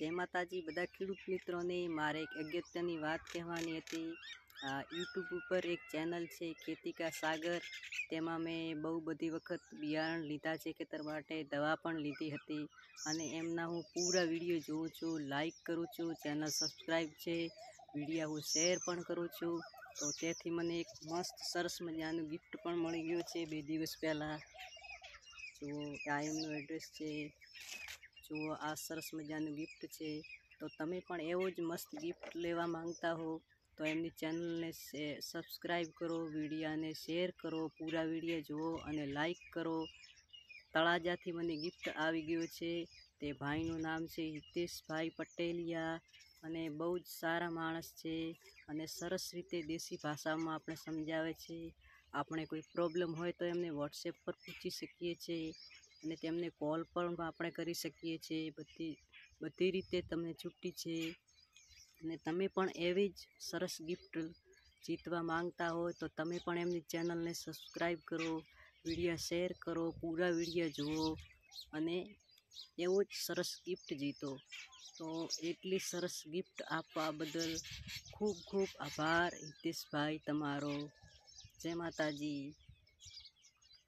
જય માતાજી બધા ખેડૂત મિત્રોને મારે એક અગત્યની વાત કહેવાની હતી યુટ્યુબ ઉપર એક ચેનલ છે ખેતી કા સાગર તેમાં મેં બહુ બધી વખત બિયારણ લીધા છે ખેતર માટે દવા પણ લીધી હતી અને એમના હું પૂરા વિડીયો જોઉં છું લાઈક કરું છું ચેનલ સબસ્ક્રાઈબ છે વિડીયા હું શેર પણ કરું છું તો તેથી મને એક મસ્ત સરસ મજાનું ગિફ્ટ પણ મળી ગયું છે બે દિવસ પહેલાં તો આ એમનું એડ્રેસ છે જુઓ આ સરસ મજાનું ગિફ્ટ છે તો તમે પણ એવો જ મસ્ત ગિફ્ટ લેવા માંગતા હો તો એમની ચેનલને સબસ્ક્રાઈબ કરો વિડીયાને શેર કરો પૂરા વિડીયો જુઓ અને લાઈક કરો તળાજાથી મને ગિફ્ટ આવી ગયો છે તે ભાઈનું નામ છે હિતેશભાઈ પટેલિયા અને બહુ જ સારા માણસ છે અને સરસ રીતે દેશી ભાષામાં આપણે સમજાવે છે આપણે કોઈ પ્રોબ્લેમ હોય તો એમને વોટ્સએપ પર પૂછી શકીએ છીએ અને તેમને કોલ પણ આપણે કરી શકીએ છીએ બધી બધી રીતે તમને છૂટી છે અને તમે પણ એવી જ સરસ ગિફ્ટ જીતવા માંગતા હોય તો તમે પણ એમની ચેનલને સબસ્ક્રાઈબ કરો વિડીયો શેર કરો પૂરા વિડીયો જુઓ અને એવો જ સરસ ગિફ્ટ જીતો તો એટલી સરસ ગિફ્ટ આપવા બદલ ખૂબ ખૂબ આભાર હિતેશભાઈ તમારો જય માતાજી